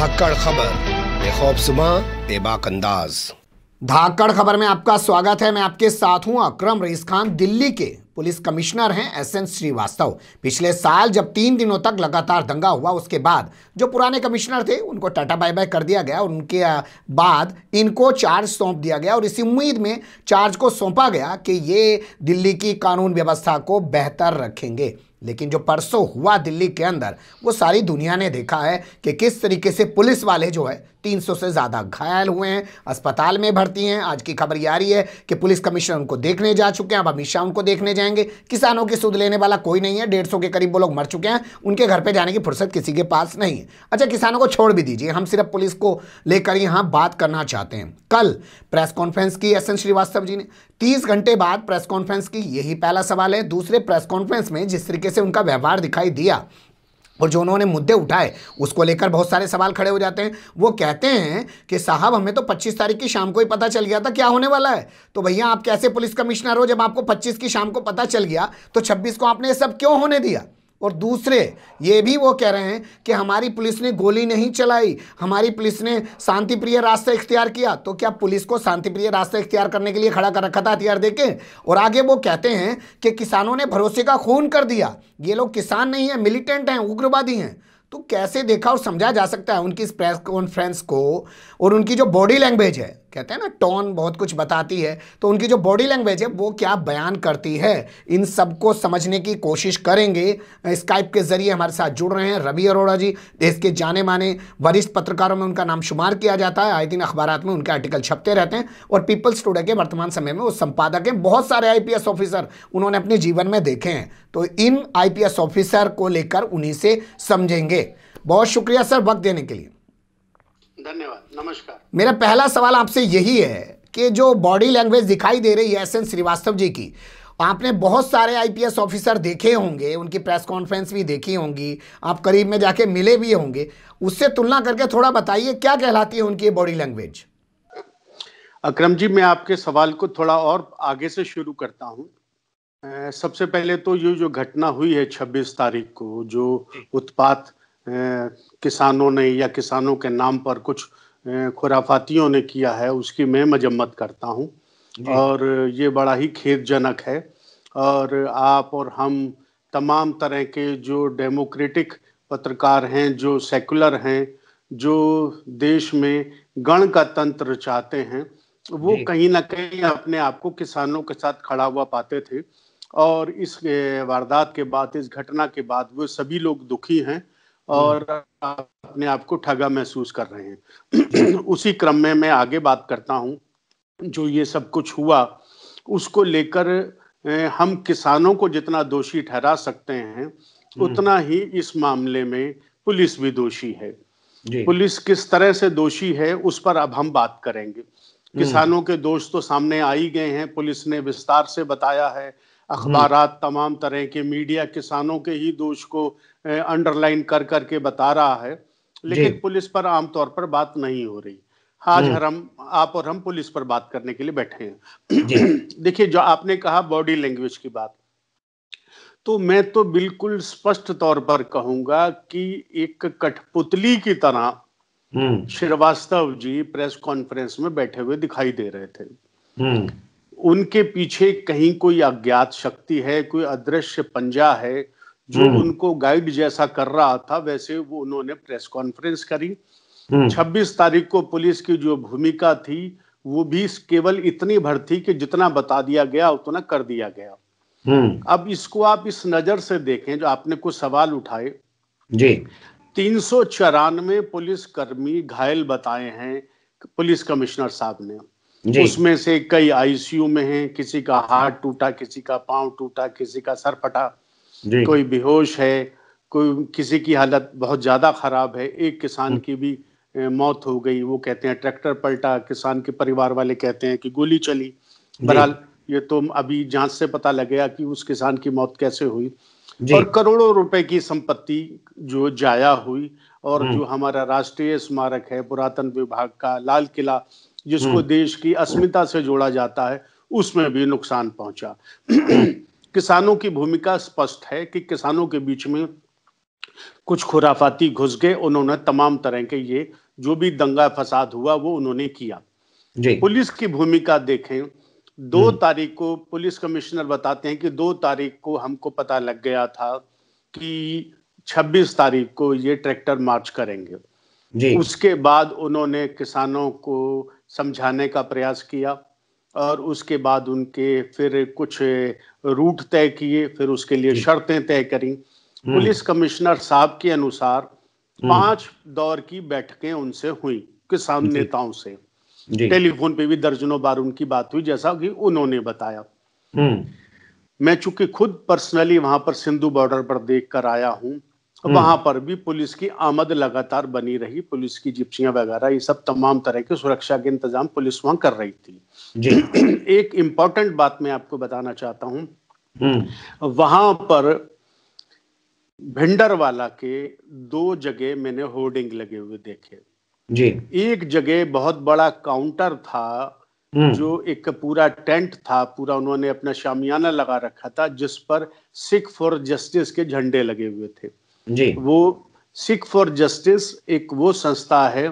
धाकड़ खबर बेखौफ सुबह बेबाक अंदाज धाकड़ खबर में आपका स्वागत है मैं आपके साथ हूं अक्रम रईस खान दिल्ली के पुलिस कमिश्नर हैं एस एन श्रीवास्तव पिछले साल जब तीन दिनों तक लगातार दंगा हुआ उसके बाद जो पुराने कमिश्नर थे उनको टाटा बाय बाय कर दिया गया और उनके बाद इनको चार्ज सौंप दिया गया और इसी उम्मीद में चार्ज को सौंपा गया कि ये दिल्ली की कानून व्यवस्था को बेहतर रखेंगे लेकिन जो परसों हुआ दिल्ली के अंदर वो सारी दुनिया ने देखा है कि किस तरीके से पुलिस वाले जो है 300 से ज़्यादा घायल हुए हैं अस्पताल में भर्ती हैं आज की खबर यह आ रही है कि पुलिस कमिश्नर उनको देखने जा चुके हैं अब अमित शाह उनको देखने जाएंगे किसानों की सुध लेने वाला कोई नहीं है डेढ़ के करीब वो लोग मर चुके हैं उनके घर पर जाने की फुर्सत किसी के पास नहीं है अच्छा किसानों को छोड़ भी दीजिए हम सिर्फ पुलिस को लेकर यहाँ बात करना चाहते हैं कल प्रेस कॉन्फ्रेंस की एस एन श्रीवास्तव जी ने तीस घंटे बाद प्रेस कॉन्फ्रेंस की यही पहला सवाल है दूसरे प्रेस कॉन्फ्रेंस में जिस तरीके से उनका व्यवहार दिखाई दिया और जो उन्होंने मुद्दे उठाए उसको लेकर बहुत सारे सवाल खड़े हो जाते हैं वो कहते हैं कि साहब हमें तो 25 तारीख की शाम को ही पता चल गया था क्या होने वाला है तो भैया आप कैसे पुलिस कमिश्नर हो जब आपको 25 की शाम को पता चल गया तो 26 को आपने ये सब क्यों होने दिया और दूसरे ये भी वो कह रहे हैं कि हमारी पुलिस ने गोली नहीं चलाई हमारी पुलिस ने शांतिप्रिय रास्ता इख्तियार किया तो क्या पुलिस को शांतिप्रिय रास्ता इख्तियार करने के लिए खड़ा कर रखा था हथियार देके और आगे वो कहते हैं कि किसानों ने भरोसे का खून कर दिया ये लोग किसान नहीं हैं मिलिटेंट हैं उग्रवादी हैं तो कैसे देखा और समझा जा सकता है उनकी इस प्रेस कॉन्फ्रेंस को और उनकी जो बॉडी लैंग्वेज है कहते हैं ना टोन बहुत कुछ बताती है तो उनकी जो बॉडी लैंग्वेज है वो क्या बयान करती है इन सबको समझने की कोशिश करेंगे स्काइप के जरिए हमारे साथ जुड़ रहे हैं रवि अरोड़ा जी देश के जाने माने वरिष्ठ पत्रकारों में उनका नाम शुमार किया जाता है आए दिन अखबार में उनके आर्टिकल छपते रहते हैं और पीपल्स टूडे के वर्तमान समय में वो संपादक हैं बहुत सारे आई ऑफिसर उन्होंने अपने जीवन में देखे हैं तो इन आई ऑफिसर को लेकर उन्हीं से समझेंगे बहुत शुक्रिया सर वक्त देने के लिए धन्यवाद नमस्कार मेरा पहला सवाल आपसे यही है कि जो बॉडी लैंग्वेज दिखाई दे रही है एस एन श्रीवास्तव जी की आपने बहुत सारे आईपीएस ऑफिसर देखे होंगे उनकी प्रेस कॉन्फ्रेंस भी देखी होंगी आप करीब में जाके मिले भी होंगे उससे तुलना करके थोड़ा बताइए क्या कहलाती है उनकी बॉडी लैंग्वेज अक्रम जी मैं आपके सवाल को थोड़ा और आगे से शुरू करता हूँ सबसे पहले तो ये जो घटना हुई है 26 तारीख को जो उत्पात किसानों ने या किसानों के नाम पर कुछ खुराफातियों ने किया है उसकी मैं मजम्मत करता हूँ और ये बड़ा ही खेदजनक है और आप और हम तमाम तरह के जो डेमोक्रेटिक पत्रकार हैं जो सेकुलर हैं जो देश में गण का तंत्र चाहते हैं वो कहीं ना कहीं अपने आप को किसानों के साथ खड़ा हुआ पाते थे और इस वारदात के बाद इस घटना के बाद वो सभी लोग दुखी हैं हम्म। और अपने आप को ठगा महसूस कर रहे हैं उसी क्रम में मैं आगे बात करता हूँ जो ये सब कुछ हुआ उसको लेकर हम किसानों को जितना दोषी ठहरा सकते हैं हम्म। उतना ही इस मामले में पुलिस भी दोषी है पुलिस किस तरह से दोषी है उस पर अब हम बात करेंगे हम्म। किसानों के दोष तो सामने आ ही गए हैं पुलिस ने विस्तार से बताया है अखबार हम्म। तमाम तरह के मीडिया किसानों के ही दोष को अंडरलाइन कर करके बता रहा है लेकिन पुलिस पर आमतौर पर बात नहीं हो रही आज हम्म। हम आप और हम पुलिस पर बात करने के लिए बैठे हैं देखिए जो आपने कहा बॉडी लैंग्वेज की बात तो मैं तो बिल्कुल स्पष्ट तौर पर कहूंगा कि एक कठपुतली की तरह हम्म। श्रीवास्तव जी प्रेस कॉन्फ्रेंस में बैठे हुए दिखाई दे रहे थे उनके पीछे कहीं कोई अज्ञात शक्ति है कोई अदृश्य पंजा है जो हम्म। उनको गाइड जैसा कर रहा था वैसे वो उन्होंने प्रेस कॉन्फ्रेंस करी 26 हम्म। तारीख को पुलिस की जो भूमिका थी वो भी केवल इतनी भर थी कि जितना बता दिया गया उतना कर दिया गया हम्म। अब इसको आप इस नजर से देखें जो आपने कुछ सवाल उठाए जी तीन सौ चौरानवे पुलिस कर्मी घायल बताए हैं पुलिस कमिश्नर साहब ने उसमें से कई आईसीयू में हैं किसी का हाथ टूटा किसी का पांव टूटा किसी का सर फटा कोई बेहोश है कोई किसी की हालत बहुत ज्यादा खराब है एक किसान हम्म। की भी मौत हो गई वो कहते हैं ट्रैक्टर पलटा किसान के परिवार वाले कहते हैं कि गोली चली बहरहाल ये तो अभी जांच से पता लग गया कि उस किसान की मौत कैसे हुई और करोड़ों रुपए की संपत्ति जो जाया हुई और हम्म। जो हमारा राष्ट्रीय स्मारक है पुरातन विभाग का लाल किला जिसको हम्म। देश की अस्मिता से जोड़ा जाता है उसमें भी नुकसान पहुंचा किसानों की भूमिका स्पष्ट है कि किसानों के बीच में कुछ खुराफाती घुस गए उन्होंने तमाम तरह के ये जो भी दंगा फसाद हुआ वो उन्होंने किया पुलिस की भूमिका देखें दो हम्म। तारीख को पुलिस कमिश्नर बताते हैं कि दो तारीख को हमको पता लग गया था कि 26 तारीख को ये ट्रैक्टर मार्च करेंगे जी। उसके बाद उन्होंने किसानों को समझाने का प्रयास किया और उसके बाद उनके फिर कुछ रूट तय किए फिर उसके लिए शर्तें तय करी हम्म। पुलिस कमिश्नर साहब के अनुसार हम्म। पांच दौर की बैठकें उनसे हुई किसान नेताओं से टेलीफोन पे भी दर्जनों बार उनकी बात हुई जैसा कि उन्होंने बताया हम्म। मैं चूंकि खुद पर्सनली वहां पर सिंधु बॉर्डर पर देख कर आया हूं हम्म। वहां पर भी पुलिस की आमद लगातार बनी रही पुलिस की जिप्सियां वगैरह ये सब तमाम तरह के सुरक्षा के इंतजाम पुलिस वहां कर रही थी जी। एक इंपॉर्टेंट बात मैं आपको बताना चाहता हूं हम्म। वहां पर भिंडरवाला के दो जगह मैंने होर्डिंग लगे हुए देखे जी एक जगह बहुत बड़ा काउंटर था हम्म। जो एक पूरा टेंट था पूरा उन्होंने अपना शामियाना लगा रखा था जिस पर सिख फॉर जस्टिस के झंडे लगे हुए थे जी वो सिख फॉर जस्टिस एक वो संस्था है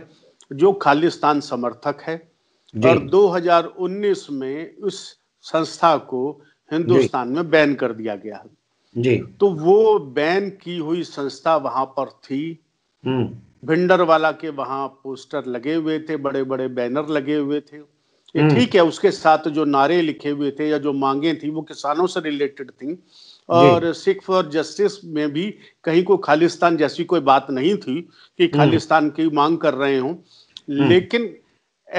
जो खालिस्तान समर्थक है और 2019 में उस संस्था को हिंदुस्तान में बैन कर दिया गया जी तो वो बैन की हुई संस्था वहां पर थी हम्म। भिंडर वाला के वहां पोस्टर लगे हुए थे बड़े बड़े बैनर लगे हुए थे हम्म। ठीक है उसके साथ जो नारे लिखे हुए थे या जो मांगे थी वो किसानों से रिलेटेड थी और सिख फॉर जस्टिस में भी कहीं को खालिस्तान जैसी कोई बात नहीं थी कि हम्म। खालिस्तान की मांग कर रहे हों हम्म। लेकिन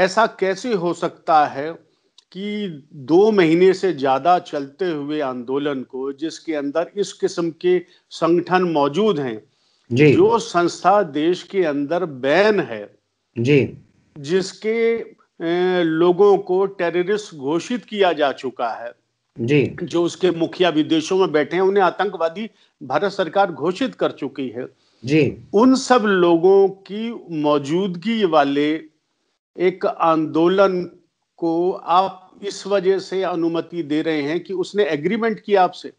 ऐसा कैसे हो सकता है कि दो महीने से ज्यादा चलते हुए आंदोलन को जिसके अंदर इस किस्म के संगठन मौजूद हैं जो संस्था देश के अंदर बैन है जी जिसके लोगों को टेररिस्ट घोषित किया जा चुका है जी जो उसके मुखिया विदेशों में बैठे हैं उन्हें आतंकवादी भारत सरकार घोषित कर चुकी है जी उन सब लोगों की मौजूदगी वाले एक आंदोलन को आप इस वजह से अनुमति दे रहे हैं कि उसने एग्रीमेंट किया आपसे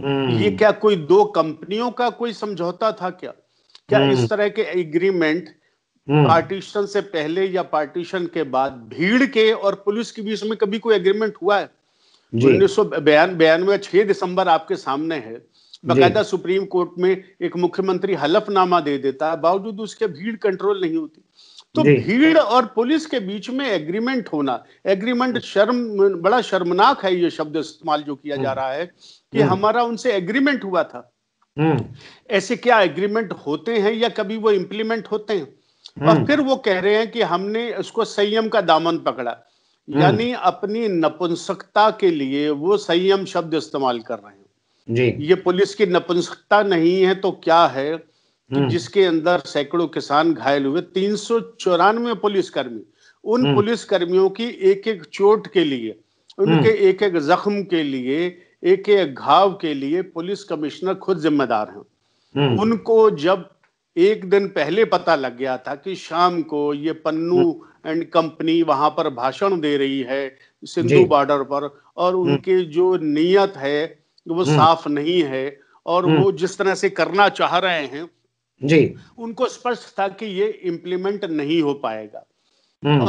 हम्म। ये क्या कोई दो कंपनियों का कोई समझौता था क्या क्या इस हम्म। तरह के एग्रीमेंट हम्म। पार्टीशन से पहले या पार्टीशन के बाद भीड़ के और पुलिस के बीच में कभी कोई एग्रीमेंट हुआ है उन्नीस सौ बयानवे छह दिसंबर आपके सामने है बाकायदा सुप्रीम कोर्ट में एक मुख्यमंत्री हलफनामा दे देता है बावजूद उसके भीड़ कंट्रोल नहीं होती तो भीड़ और पुलिस के बीच में एग्रीमेंट होना एग्रीमेंट शर्म बड़ा शर्मनाक है ये शब्द इस्तेमाल जो किया जा हम्म। रहा है कि हम्म। हमारा उनसे एग्रीमेंट हुआ था हम्म। ऐसे क्या एग्रीमेंट होते हैं या कभी वो इम्प्लीमेंट होते हैं और फिर वो कह रहे हैं कि हमने उसको संयम का दामन पकड़ा हम्म। यानी अपनी नपुंसकता के लिए वो संयम शब्द इस्तेमाल कर रहे हैं जी ये पुलिस की नपुंसकता नहीं है तो क्या है कि हम्म। जिसके अंदर सैकड़ों किसान घायल हुए तीन सौ चौरानवे पुलिसकर्मी उन हम्म। पुलिसकर्मियों की एक एक चोट के लिए उनके एक एक जख्म के लिए एक एक घाव के लिए पुलिस कमिश्नर खुद जिम्मेदार हैं उनको जब एक दिन पहले पता लग गया था कि शाम को ये पन्नू एंड कंपनी वहां पर भाषण दे रही है सिंधु बॉर्डर पर और हम्म। उनके जो नीयत है वो हम्म। साफ नहीं है और वो हम्म। जिस तरह से करना चाह रहे हैं जी उनको स्पष्ट था कि ये इम्प्लीमेंट नहीं हो पाएगा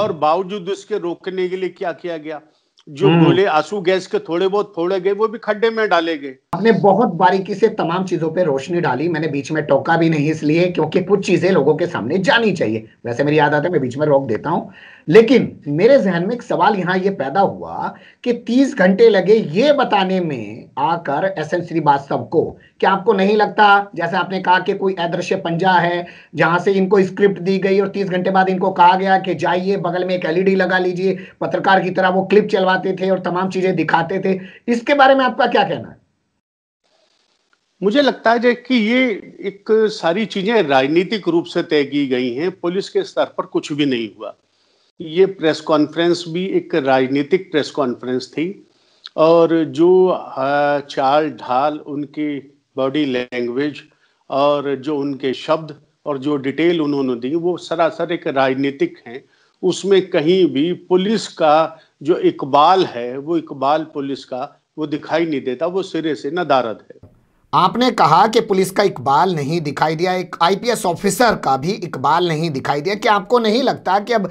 और बावजूद इसके रोकने के लिए क्या किया गया जो गोले हम्म। आंसू गैस के थोड़े बहुत फोड़े गए वो भी खड्डे में डाले गए आपने बहुत बारीकी से तमाम चीजों पे रोशनी डाली मैंने बीच में टोका भी नहीं इसलिए क्योंकि कुछ चीजें लोगों के सामने जानी चाहिए वैसे मेरी याद आता है मैं बीच में रोक देता हूँ लेकिन मेरे जहन में एक सवाल यहाँ ये पैदा हुआ कि तीस घंटे लगे ये बताने में आकर एस एन श्रीवास्तव को क्या आपको नहीं लगता जैसे आपने कहा कि कोई अदृश्य पंजा है जहां से इनको स्क्रिप्ट दी गई और तीस घंटे बाद इनको कहा गया कि जाइए बगल में एक एलईडी लगा लीजिए पत्रकार की तरह वो क्लिप चलवाते थे और तमाम चीजें दिखाते थे इसके बारे में आपका क्या कहना है मुझे लगता है कि ये एक सारी चीजें राजनीतिक रूप से तय की गई हैं पुलिस के स्तर पर कुछ भी नहीं हुआ ये प्रेस कॉन्फ्रेंस भी एक राजनीतिक प्रेस कॉन्फ्रेंस थी और जो चाल ढाल उनकी बॉडी लैंग्वेज और जो उनके शब्द और जो डिटेल उन्होंने दी वो सरासर एक राजनीतिक हैं उसमें कहीं भी पुलिस का जो इकबाल है वो इकबाल पुलिस का वो दिखाई नहीं देता वो सिरे से नदारद है आपने कहा कि पुलिस का इकबाल नहीं दिखाई दिया एक आईपीएस ऑफिसर का भी इकबाल नहीं दिखाई दिया कि आपको नहीं लगता कि अब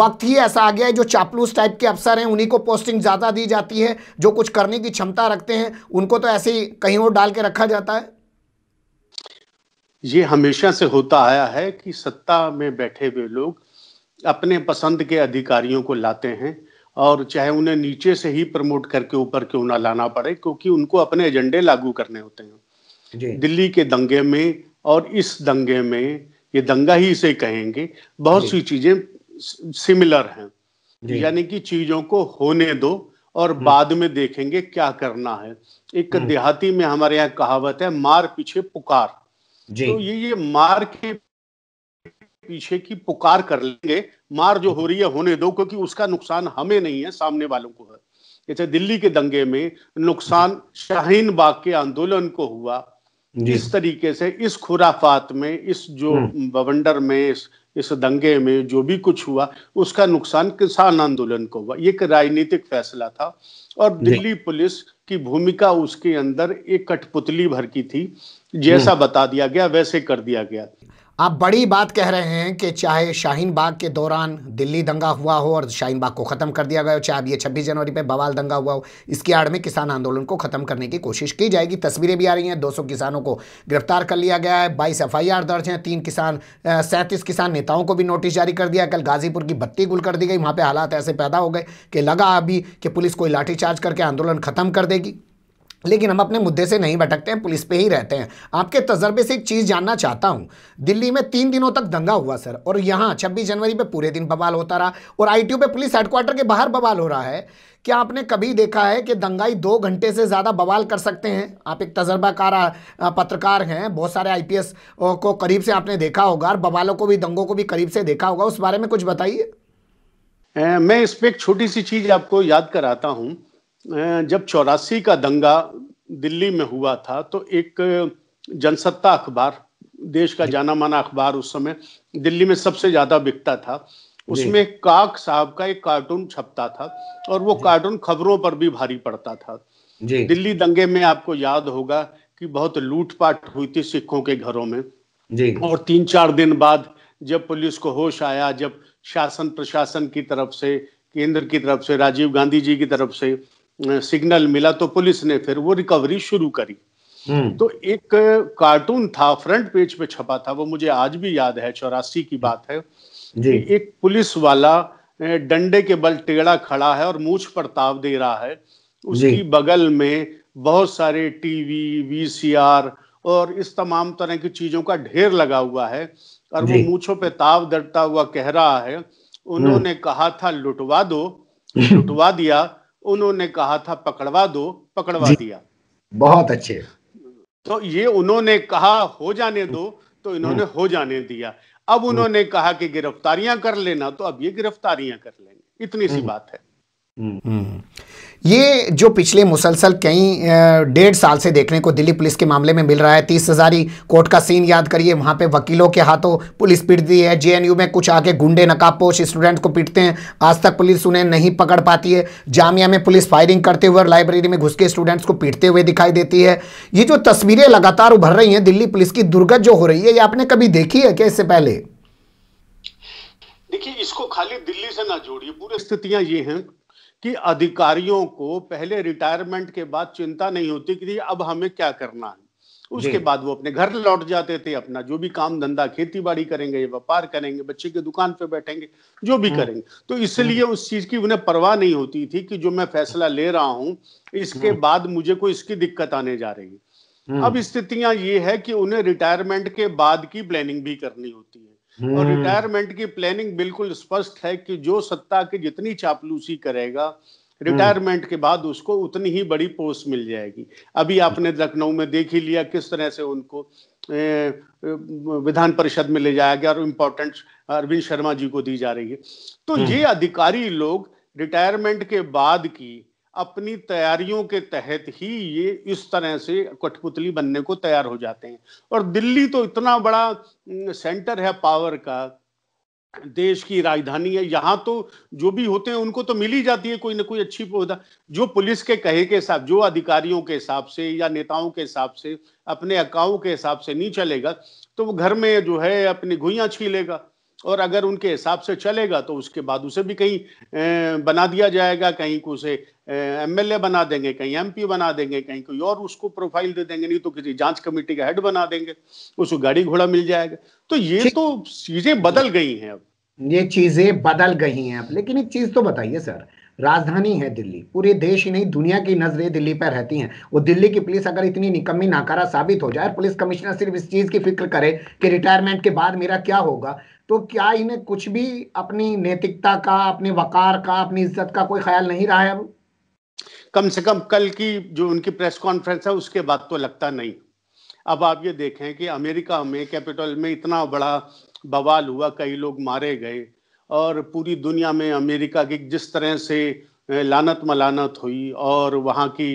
वक्त ही ऐसा आ गया है जो चापलूस टाइप के अफसर हैं उन्हीं को पोस्टिंग ज़्यादा दी जाती है जो कुछ करने की क्षमता रखते हैं उनको तो ऐसे ही कहीं और डाल के रखा जाता है ये हमेशा से होता आया है कि सत्ता में बैठे हुए लोग अपने पसंद के अधिकारियों को लाते हैं और चाहे उन्हें नीचे से ही प्रमोट करके ऊपर क्यों ना लाना पड़े क्योंकि उनको अपने एजेंडे लागू करने होते हैं दिल्ली के दंगे में और इस दंगे में ये दंगा ही इसे कहेंगे बहुत सी चीजें सिमिलर हैं यानी कि चीजों को होने दो और हम्म। बाद में देखेंगे क्या करना है एक हम्म। देहाती में हमारे यहाँ कहावत है मार पीछे पुकार तो ये ये मार के पीछे की पुकार कर लेंगे मार जो हो रही है होने दो क्योंकि उसका नुकसान हमें नहीं है सामने वालों को है जैसे दिल्ली के दंगे में नुकसान शाहीन बाग के आंदोलन को हुआ इस तरीके से इस खुराफात में इस जो हम्म। बवंडर में इस इस दंगे में जो भी कुछ हुआ उसका नुकसान किसान आंदोलन को हुआ एक राजनीतिक फैसला था और दिल्ली पुलिस की भूमिका उसके अंदर एक कठपुतली भर की थी जैसा हम्म। बता दिया गया वैसे कर दिया गया आप बड़ी बात कह रहे हैं कि चाहे शाहीन बाग के दौरान दिल्ली दंगा हुआ हो और शाहीन बाग को ख़त्म कर दिया गया हो चाहे अब ये छब्बीस जनवरी पे बवाल दंगा हुआ हो इसकी आड़ में किसान आंदोलन को ख़त्म करने की कोशिश की जाएगी तस्वीरें भी आ रही हैं 200 किसानों को गिरफ्तार कर लिया गया है बाईस एफ दर्ज हैं तीन किसान सैंतीस किसान नेताओं को भी नोटिस जारी कर दिया कल गाजीपुर की बत्ती गुल कर दी गई वहाँ पर हालात ऐसे पैदा हो गए कि लगा अभी कि पुलिस कोई लाठीचार्ज करके आंदोलन ख़त्म कर देगी लेकिन हम अपने मुद्दे से नहीं भटकते हैं पुलिस पे ही रहते हैं आपके तजर्बे से एक चीज़ जानना चाहता हूँ दिल्ली में तीन दिनों तक दंगा हुआ सर और यहाँ छब्बीस जनवरी पे पूरे दिन बवाल होता रहा और आई पे पुलिस हेडक्वार्टर के बाहर बवाल हो रहा है क्या आपने कभी देखा है कि दंगाई दो घंटे से ज़्यादा बवाल कर सकते हैं आप एक तजर्बाकार पत्रकार हैं बहुत सारे आई को करीब से आपने देखा होगा और बवालों को भी दंगों को भी करीब से देखा होगा उस बारे में कुछ बताइए मैं इस पर एक छोटी सी चीज़ आपको याद कराता हूँ जब चौरासी का दंगा दिल्ली में हुआ था तो एक जनसत्ता अखबार देश का जाना माना अखबार उस समय दिल्ली में सबसे ज्यादा बिकता था उसमें काक साहब का एक कार्टून छपता था और वो कार्टून खबरों पर भी भारी पड़ता था दिल्ली दंगे में आपको याद होगा कि बहुत लूटपाट हुई थी सिखों के घरों में और तीन चार दिन बाद जब पुलिस को होश आया जब शासन प्रशासन की तरफ से केंद्र की तरफ से राजीव गांधी जी की तरफ से सिग्नल मिला तो पुलिस ने फिर वो रिकवरी शुरू करी हम्म। तो एक कार्टून था फ्रंट पेज पे छपा था वो मुझे आज भी याद है चौरासी की बात है जी। एक पुलिस वाला डंडे के बल टेढ़ा खड़ा है और मूछ पर ताव दे रहा है उसकी बगल में बहुत सारे टीवी वीसीआर और इस तमाम तरह की चीजों का ढेर लगा हुआ है और वो मूछों पे ताव दरता हुआ कह रहा है हम्म। उन्होंने कहा था लुटवा दो लुटवा दिया उन्होंने कहा था पकड़वा दो पकड़वा दिया बहुत अच्छे तो ये उन्होंने कहा हो जाने दो तो इन्होंने हम्म। हो जाने दिया अब हम्म। उन्होंने कहा कि गिरफ्तारियां कर लेना तो अब ये गिरफ्तारियां कर लेंगे इतनी सी हम्म। बात है हम्म। ये जो पिछले मुसलसल कई डेढ़ साल से देखने को दिल्ली पुलिस के मामले में मिल रहा है तीस हजारी कोर्ट का सीन याद करिए वहां पे वकीलों के हाथों पुलिस दी है जेएनयू में कुछ आके गुंडे नकाबपोश स्टूडेंट को पीटते हैं आज तक पुलिस उन्हें नहीं पकड़ पाती है जामिया में पुलिस फायरिंग करते हुए लाइब्रेरी में घुस के स्टूडेंट्स को पीटते हुए दिखाई देती है ये जो तस्वीरें लगातार उभर रही है दिल्ली पुलिस की दुर्गत जो हो रही है ये आपने कभी देखी है क्या इससे पहले देखिए इसको खाली दिल्ली से ना जोड़िए पूरी स्थितियां ये हैं कि अधिकारियों को पहले रिटायरमेंट के बाद चिंता नहीं होती कि अब हमें क्या करना है उसके बाद वो अपने घर लौट जाते थे अपना जो भी काम धंधा खेती बाड़ी करेंगे व्यापार करेंगे बच्चे की दुकान पे बैठेंगे जो भी हम्म। करेंगे तो इसलिए हम्म। उस चीज की उन्हें परवाह नहीं होती थी कि जो मैं फैसला ले रहा हूं इसके हम्म। बाद मुझे कोई इसकी दिक्कत आने जा रही है अब स्थितियां ये है कि उन्हें रिटायरमेंट के बाद की प्लानिंग भी करनी होती है और रिटायरमेंट हम्म। की प्लानिंग बिल्कुल स्पष्ट है कि जो सत्ता की जितनी चापलूसी करेगा रिटायरमेंट के बाद उसको उतनी ही बड़ी पोस्ट मिल जाएगी अभी आपने लखनऊ में देख ही लिया किस तरह से उनको विधान परिषद में ले जाया गया और इम्पोर्टेंट अरविंद शर्मा जी को दी जा रही है तो हम्म। ये अधिकारी लोग रिटायरमेंट के बाद की अपनी तैयारियों के तहत ही ये इस तरह से कठपुतली बनने को तैयार हो जाते हैं और दिल्ली तो इतना बड़ा सेंटर है पावर का देश की राजधानी है यहाँ तो जो भी होते हैं उनको तो मिल ही जाती है कोई ना कोई अच्छी पौधा जो पुलिस के कहे के हिसाब जो अधिकारियों के हिसाब से या नेताओं के हिसाब से अपने अकाओं के हिसाब से नहीं चलेगा तो वो घर में जो है अपनी घुइयाँ छीलेगा और अगर उनके हिसाब से चलेगा तो उसके बाद उसे भी कहीं बना दिया जाएगा कहीं को उसे एम बना देंगे कहीं एम बना देंगे कहीं कोई और उसको प्रोफाइल दे देंगे नहीं तो किसी जांच कमेटी का हेड बना देंगे उसको गाड़ी घोड़ा मिल जाएगा तो ये तो चीजें बदल गई हैं अब ये चीजें बदल गई हैं अब लेकिन एक चीज तो बताइए सर राजधानी है दिल्ली पूरे देश ही नहीं दुनिया की नजरें दिल्ली पर रहती हैं वो दिल्ली की पुलिस अगर इतनी निकम्मी नाकारा साबित हो जाए पुलिस कमिश्नर सिर्फ इस चीज़ की फिक्र करे कि रिटायरमेंट के बाद मेरा क्या होगा तो क्या इन्हें कुछ भी अपनी नैतिकता का अपने वकार का अपनी इज्जत का कोई ख्याल नहीं रहा है अब कम से कम कल की जो उनकी प्रेस कॉन्फ्रेंस है उसके बाद तो लगता नहीं अब आप ये देखें कि अमेरिका में कैपिटल में इतना बड़ा बवाल हुआ कई लोग मारे गए और पूरी दुनिया में अमेरिका की जिस तरह से लानत मलानत हुई और वहाँ की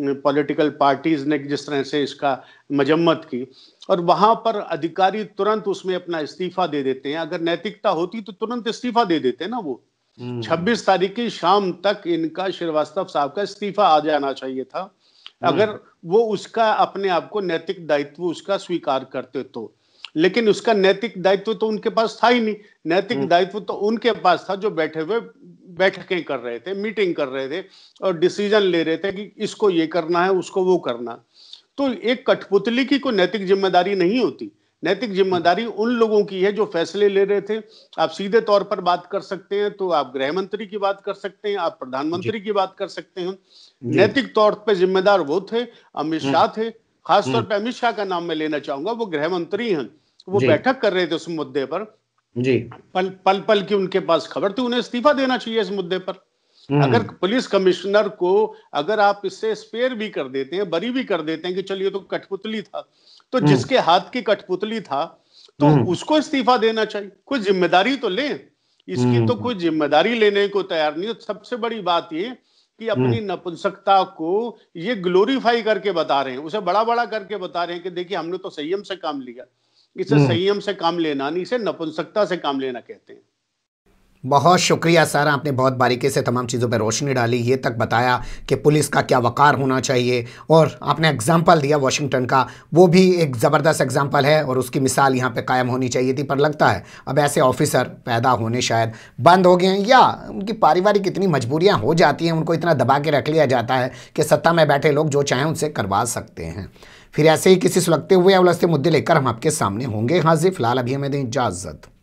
पॉलिटिकल पार्टीज़ ने जिस तरह से इसका मजम्मत की और वहां पर अधिकारी तुरंत उसमें अपना इस्तीफा दे देते हैं अगर नैतिकता होती तो तुरंत इस्तीफा दे देते हैं ना वो 26 हम्म। तारीख की शाम तक इनका श्रीवास्तव साहब का इस्तीफा आ जाना चाहिए था हम्म। अगर वो उसका अपने आप को नैतिक दायित्व उसका स्वीकार करते तो लेकिन उसका नैतिक दायित्व तो उनके पास था ही नहीं नैतिक हम्म। दायित्व तो उनके पास था जो बैठे हुए बैठकें कर रहे थे मीटिंग कर रहे थे और डिसीजन ले रहे थे कि इसको ये करना है उसको वो करना है तो एक कठपुतली की कोई नैतिक जिम्मेदारी नहीं होती नैतिक जिम्मेदारी उन लोगों की है जो फैसले ले रहे थे आप सीधे तौर पर बात कर सकते हैं तो आप गृह मंत्री की बात कर सकते हैं आप प्रधानमंत्री की बात कर सकते हैं नैतिक तौर पर जिम्मेदार वो थे अमित हम्म। शाह थे खासतौर हम्म। पर अमित शाह का नाम मैं लेना चाहूंगा वो गृह मंत्री हैं वो बैठक कर रहे थे उस मुद्दे पर जी पल पल पल की उनके पास खबर थी उन्हें इस्तीफा देना चाहिए इस मुद्दे पर अगर हम्म। पुलिस कमिश्नर को अगर आप इससे स्पेयर भी कर देते हैं बरी भी कर देते हैं कि चलिए तो कठपुतली था तो हम्म। जिसके हाथ की कठपुतली था तो हम्म। उसको इस्तीफा देना चाहिए कोई जिम्मेदारी तो लें इसकी तो कोई जिम्मेदारी लेने को तैयार नहीं सबसे बड़ी बात ये कि अपनी नपुंसकता को ये ग्लोरीफाई करके बता रहे हैं उसे बड़ा बड़ा करके बता रहे हैं कि देखिए हमने तो संयम से काम लिया इसे संयम से काम लेना नहीं इसे नपुंसकता से काम लेना कहते हैं बहुत शुक्रिया सर आपने बहुत बारीकी से तमाम चीज़ों पर रोशनी डाली ये तक बताया कि पुलिस का क्या वक़ार होना चाहिए और आपने एग्ज़ाम्पल दिया वाशिंगटन का वो भी एक ज़बरदस्त एग्ज़ाम्पल है और उसकी मिसाल यहाँ पे कायम होनी चाहिए थी पर लगता है अब ऐसे ऑफिसर पैदा होने शायद बंद हो गए हैं या उनकी पारिवारिक इतनी मजबूरियाँ हो जाती हैं उनको इतना दबा के रख लिया जाता है कि सत्ता में बैठे लोग जो चाहें उनसे करवा सकते हैं फिर ऐसे ही किसी सुलगते हुए या मुद्दे लेकर हम आपके सामने होंगे हाजिर फिलहाल अभी हमें दें इजाज़त